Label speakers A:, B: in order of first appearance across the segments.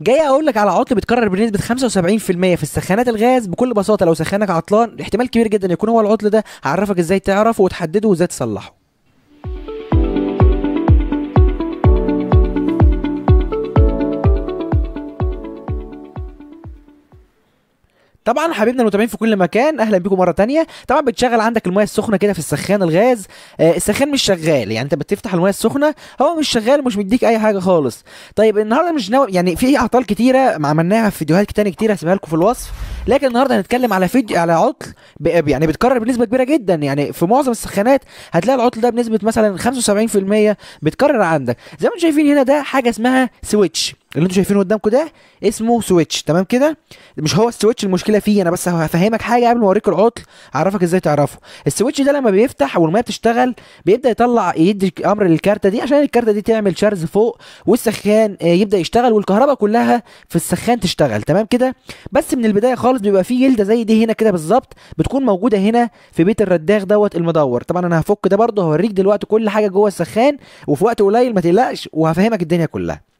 A: جاي اقول لك على عطل بيتكرر بنسبه 75% في السخانات الغاز بكل بساطه لو سخانك عطلان احتمال كبير جدا يكون هو العطل ده هعرفك ازاي تعرفه وتحدده وازاي تصلحه طبعا حبيبنا المتابعين في كل مكان اهلا بيكم مره تانية طبعا بتشغل عندك المايه السخنه كده في السخان الغاز آه السخان مش شغال يعني انت بتفتح المايه السخنه هو مش شغال مش مديك اي حاجه خالص طيب النهارده مش ناوي يعني في اعطال كتيره عملناها في فيديوهات تانية كتير هسيبها لكم في الوصف لكن النهارده هنتكلم على فيديو على عطل يعني بتكرر بنسبه كبيره جدا يعني في معظم السخانات هتلاقي العطل ده بنسبه مثلا 75% بتكرر عندك زي ما انتم شايفين هنا ده حاجه اسمها سويتش اللي انتوا شايفينه قدامكم ده اسمه سويتش تمام كده مش هو السويتش المشكله فيه انا بس هفهمك حاجه قبل ما اوريك العطل اعرفك ازاي تعرفه السويتش ده لما بيفتح والميه بتشتغل بيبدا يطلع يدي امر للكارته دي عشان الكارته دي تعمل شارز فوق والسخان آه، يبدا يشتغل والكهرباء كلها في السخان تشتغل تمام كده بس من البدايه خالص بيبقى فيه جلده زي دي هنا كده بالظبط بتكون موجوده هنا في بيت الرداغ دوت المدور طبعا انا هفك ده برضه هوريك دلوقتي كل حاجه جوه السخان وفي وقت قليل ما تقلقش وهفهمك الدنيا كلها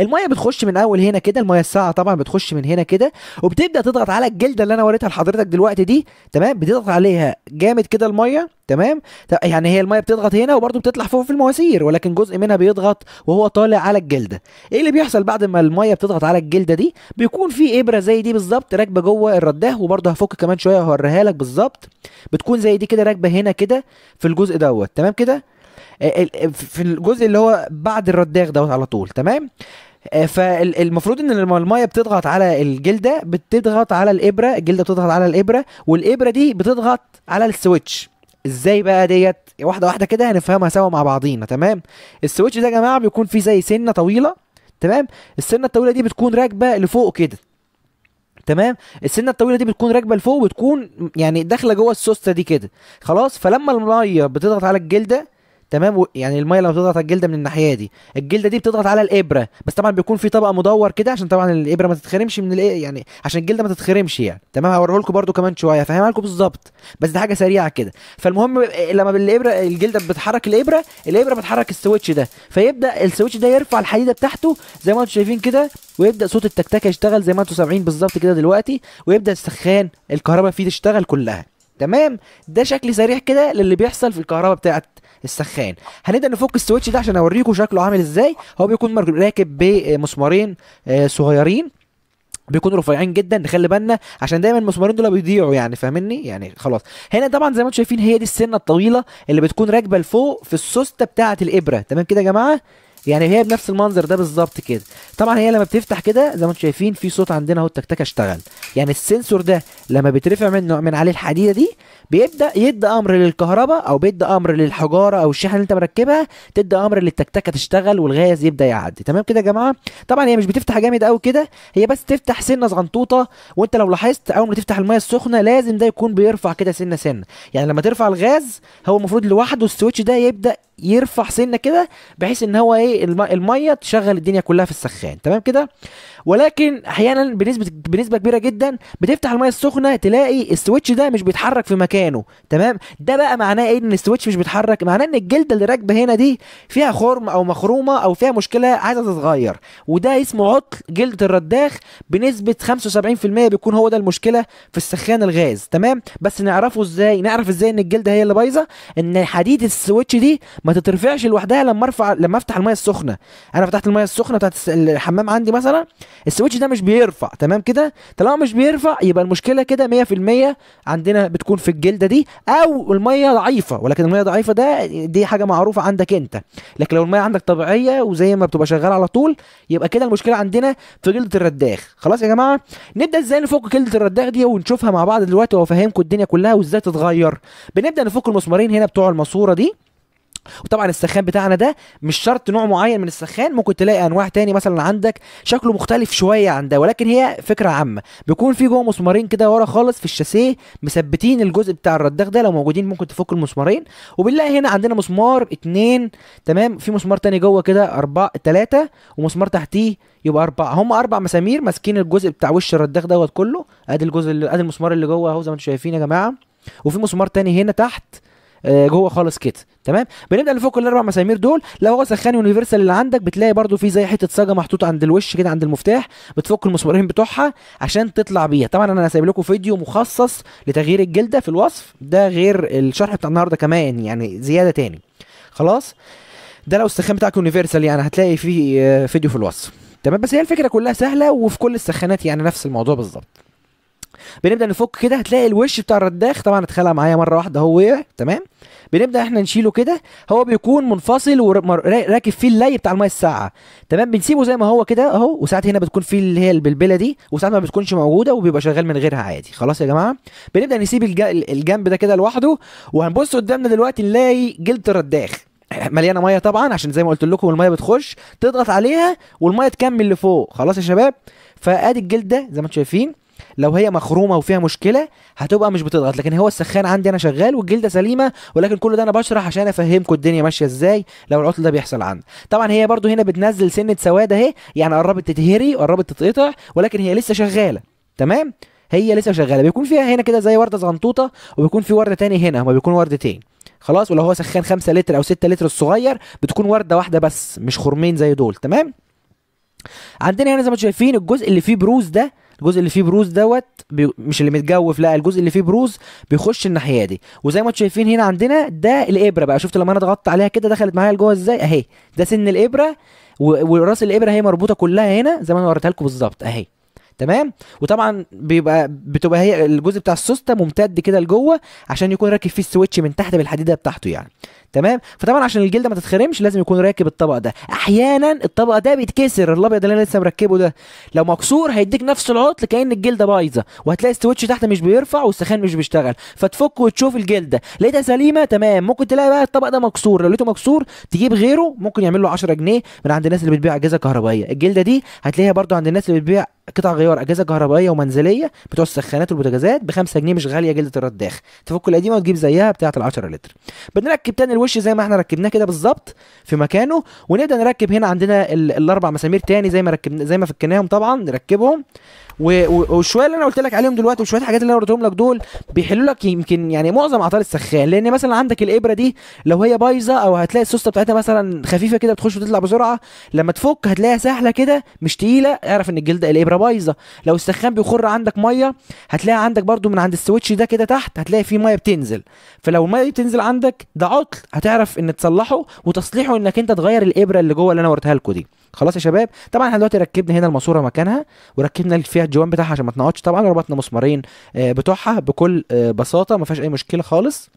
A: الميه بتخش من اول هنا كده الميه الساقعه طبعا بتخش من هنا كده وبتبدا تضغط على الجلده اللي انا وريتها لحضرتك دلوقتي دي تمام بتضغط عليها جامد كده الميه تمام يعني هي الميه بتضغط هنا وبرده بتطلع فوق في المواسير ولكن جزء منها بيضغط وهو طالع على الجلده ايه اللي بيحصل بعد ما الميه بتضغط على الجلده دي بيكون في ابره زي دي بالظبط راكبه جوه الرداه وبرده هفك كمان شويه وهوريها لك بالظبط بتكون زي دي كده راكبه هنا كده في الجزء دوت تمام كده آه، آه، في الجزء اللي هو بعد الرداخ دوت على طول تمام آه، فالمفروض ان لما المايه بتضغط على الجلده بتضغط على الابره الجلده بتضغط على الابره والابره دي بتضغط على السويتش ازاي بقى ديت واحده واحده كده هنفهمها سوا مع بعضينا تمام السويتش ده يا جماعه بيكون فيه زي سنه طويله تمام السنه الطويله دي بتكون راكبه لفوق كده تمام السنه الطويله دي بتكون راكبه لفوق وتكون يعني داخله جوه السوسته دي كده خلاص فلما الميه بتضغط على الجلده تمام يعني الميه لما بتضغط على الجلده من الناحيه دي الجلده دي بتضغط على الابره بس طبعا بيكون في طبقه مدور كده عشان طبعا الابره ما تتخرمش من الايه يعني عشان الجلده ما تتخرمش يعني تمام هوريه لكم برده كمان شويه هفهمها لكم بالظبط بس دي حاجه سريعه كده فالمهم إيه، لما الابره الجلده بتحرك الابره الابره بتحرك السويتش ده فيبدا السويتش ده يرفع الحديده بتاعته زي ما انتم شايفين كده ويبدا صوت التكتكه يشتغل زي ما انتم سامعين بالظبط كده دلوقتي ويبدا السخان الكهرباء فيه تشتغل كلها تمام ده شكل سريع كده للي بيحصل في الكهرباء بتاعه السخان هنبدا نفك السويتش ده عشان اوريكم شكله عامل ازاي هو بيكون راكب بمسمارين آه، صغيرين بيكونوا رفيعين جدا نخلي بالنا عشان دايما المسمارين دول بيضيعوا يعني فاهمني يعني خلاص هنا طبعا زي ما انتم شايفين هي دي السنه الطويله اللي بتكون راكبه لفوق في السوسته بتاعه الابره تمام كده يا جماعه يعني هي بنفس المنظر ده بالظبط كده طبعا هي لما بتفتح كده زي ما انتم شايفين في صوت عندنا اهو التكتكه اشتغل يعني السنسور ده لما بيترفع منه من عليه الحديده دي بيبدا يدي امر للكهرباء او بيدي امر للحجاره او الشاحن اللي انت مركبها تدي امر للتكتكه تشتغل والغاز يبدا يعدي تمام كده يا جماعه طبعا هي مش بتفتح جامد قوي كده هي بس تفتح سنه زغنطوطه وانت لو لاحظت اول ما تفتح الميه السخنه لازم ده يكون بيرفع كده سنه سنه يعني لما ترفع الغاز هو المفروض لوحده السويتش ده يبدا يرفع سنه كده بحيث ان هو ايه الميه تشغل الدنيا كلها في السخان تمام كده ولكن احيانا بنسبه بنسبه كبيره جدا بتفتح الميه السخنه تلاقي السويتش ده مش بيتحرك في مكانه تمام ده بقى معناه ايه ان السويتش مش بيتحرك معناه ان الجلده اللي راكبه هنا دي فيها خرم او مخرومه او فيها مشكله عايزه تتغير وده اسمه عطل جلده الرداخ بنسبه 75% بيكون هو ده المشكله في السخان الغاز تمام بس نعرفه ازاي نعرف ازاي ان الجلده هي اللي بايظه ان حديد السويتش دي ما تترفعش لوحدها لما ارفع لما افتح الميه السخنه انا فتحت الميه السخنه بتاعت الحمام عندي مثلا السويتش ده مش بيرفع تمام كده طالما مش بيرفع يبقى المشكله كده 100% عندنا بتكون في الجلده دي او الميه ضعيفه ولكن الميه ضعيفه ده دي حاجه معروفه عندك انت لكن لو الميه عندك طبيعيه وزي ما بتبقى شغاله على طول يبقى كده المشكله عندنا في جلده الرداخ خلاص يا جماعه نبدا ازاي نفك جلده الرداخ دي ونشوفها مع بعض دلوقتي وافهمكم الدنيا كلها وازاي تتغير بنبدا نفك المسمارين هنا بتوع الماسوره دي وطبعا السخان بتاعنا ده مش شرط نوع معين من السخان ممكن تلاقي انواع تاني مثلا عندك شكله مختلف شويه عن ده ولكن هي فكره عامه بيكون في جوه مسمارين كده ورا خالص في الشاسيه مثبتين الجزء بتاع الرداخ ده لو موجودين ممكن تفك المسمارين وبنلاقي هنا عندنا مسمار اتنين تمام في مسمار تاني جوه كده اربعه تلاته ومسمار تحتيه يبقى اربعه هم اربع مسامير ماسكين الجزء بتاع وش الرداخ دوت كله ادي الجزء ادي المسمار اللي جوه اهو زي ما انتم شايفين يا جماعه وفي مسمار تاني هنا تحت آه، جوه خالص كده تمام بنبدا نفك الاربع مسامير دول لو هو سخان يونيفرسال اللي عندك بتلاقي برده في زي حته صاجه محطوطه عند الوش كده عند المفتاح بتفك المسمارين بتوعها عشان تطلع بيها طبعا انا سايب لكم فيديو مخصص لتغيير الجلده في الوصف ده غير الشرح بتاع النهارده كمان يعني زياده تاني خلاص ده لو السخان بتاعك يونيفرسال يعني هتلاقي فيه آه، فيديو في الوصف تمام بس هي الفكره كلها سهله وفي كل السخانات يعني نفس الموضوع بالظبط بنبدا نفك كده هتلاقي الوش بتاع الرداخ طبعا اتخلع معايا مره واحده هو وقع تمام بنبدا احنا نشيله كده هو بيكون منفصل وراكب فيه اللي بتاع الميه الساقعه تمام بنسيبه زي ما هو كده اهو وساعات هنا بتكون فيه اللي هي البلبله دي وساعات ما بتكونش موجوده وبيبقى شغال من غيرها عادي خلاص يا جماعه بنبدا نسيب الج... الجنب ده كده لوحده وهنبص قدامنا دلوقتي نلاقي جلد الرداخ مليانه ميه طبعا عشان زي ما قلت لكم الميه بتخش تضغط عليها والميه تكمل لفوق خلاص يا شباب فادي الجلد ده زي ما انتم شايفين لو هي مخرومه وفيها مشكله هتبقى مش بتضغط لكن هو السخان عندي انا شغال والجلده سليمه ولكن كل ده انا بشرح عشان افهمكم الدنيا ماشيه ازاي لو العطل ده بيحصل عندي طبعا هي برده هنا بتنزل سنه سواد اهي يعني قربت تتهري قربت تتقطع ولكن هي لسه شغاله تمام هي لسه شغاله بيكون فيها هنا كده زي ورده زغنطوطه وبيكون في ورده تاني هنا هما بيكون وردتين خلاص ولو هو سخان 5 لتر او 6 لتر الصغير بتكون ورده واحده بس مش خرمين زي دول تمام عندنا هنا زي ما انتم شايفين الجزء اللي فيه بروز ده الجزء اللي فيه بروز دوت بي... مش اللي متجوف لا الجزء اللي فيه بروز بيخش الناحيه دي وزي ما انتم شايفين هنا عندنا ده الابره بقى شفت لما انا ضغطت عليها كده دخلت معايا لجوه ازاي اهي ده سن الابره و... وراس الابره هي مربوطه كلها هنا زي ما انا وريتها لكم بالظبط اهي تمام وطبعا بيبقى بتبقى هي الجزء بتاع السوسته ممتد كده لجوه عشان يكون راكب فيه السويتش من تحت بالحديده بتاعته يعني تمام فطبعا عشان الجلده ما تتخرمش لازم يكون راكب الطبق ده احيانا الطبق ده بيتكسر الابيض اللي انا لسه مركبه ده لو مكسور هيديك نفس العطل كان الجلده بايظه وهتلاقي السويتش تحت مش بيرفع والسخان مش بيشتغل فتفك وتشوف الجلده لقيتها سليمه تمام ممكن تلاقي بقى الطبق ده مكسور لو لقيته مكسور تجيب غيره ممكن يعمل له 10 جنيه من عند الناس اللي بتبيع اجهزه كهربائيه الجلده دي هتلاقيها برده عند الناس اللي بتبيع قطع غيار اجهزه كهربائيه ومنزليه بتوع السخانات والبوتاجازات ب 5 جنيه مش غاليه جلده الرداخ تفك القديمه وتجيب زيها بتاعه ال 10 لتر بنركب تاني الوش زي ما احنا ركبناه كده بالظبط في مكانه ونبدا نركب هنا عندنا الاربع مسامير تاني زي ما ركبنا زي ما فكناهم طبعا نركبهم وشويه اللي انا قلت لك عليهم دلوقتي وشويه الحاجات اللي انا وريتهم لك دول بيحلوا لك يمكن يعني معظم اعطال السخان لان مثلا عندك الابره دي لو هي بايظه او هتلاقي السوسته بتاعتها مثلا خفيفه كده بتخش وتطلع بسرعه لما تفك هتلاقيها سهله كده مش تقيله اعرف ان الجلد الابره بايظه لو السخان بيخر عندك ميه هتلاقي عندك برده من عند السويتش ده كده تحت هتلاقي فيه ميه بتنزل فلو الميه بتنزل عندك ده عطل هتعرف ان تصلحه وتصليحه انك انت تغير الابره اللي جوه اللي انا وريتها لكم دي خلاص يا شباب طبعا احنا دلوقتي ركبنا هنا الماسوره مكانها وركبنا فيها الجوان بتاعها عشان ما تنقطش طبعا وربطنا مسمارين آه، بتوعها بكل آه، بساطه ما فيهاش اي مشكله خالص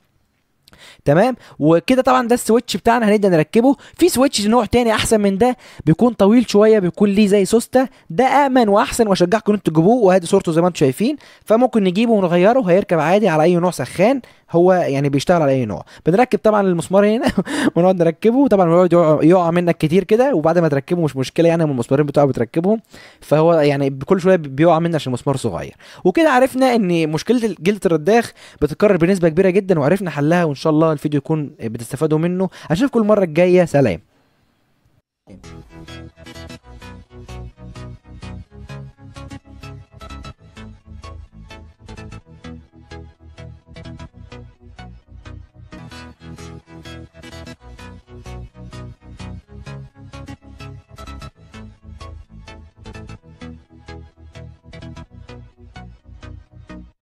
A: تمام وكده طبعا ده السويتش بتاعنا هنبدا نركبه في سويتش نوع تاني احسن من ده بيكون طويل شويه بيكون ليه زي سوسته ده امن واحسن واشجعكم انتوا تجيبوه وادي صورته زي ما انتوا شايفين فممكن نجيبه ونغيره هيركب عادي على اي نوع سخان هو يعني بيشتغل على اي نوع بنركب طبعا المسمار هنا ونقعد نركبه طبعا بيقعد يقع منك كتير كده وبعد ما تركبه مش مشكله يعني المسمارين بتوعه بتركبهم فهو يعني كل شويه بيقع منك عشان المسمار صغير وكده عرفنا ان مشكله جلد الرداخ بتتكرر بنسبه كبيره جدا وعرفنا حلها وان شاء الله الفيديو يكون بتستفادوا منه اشوفكم المره الجايه سلام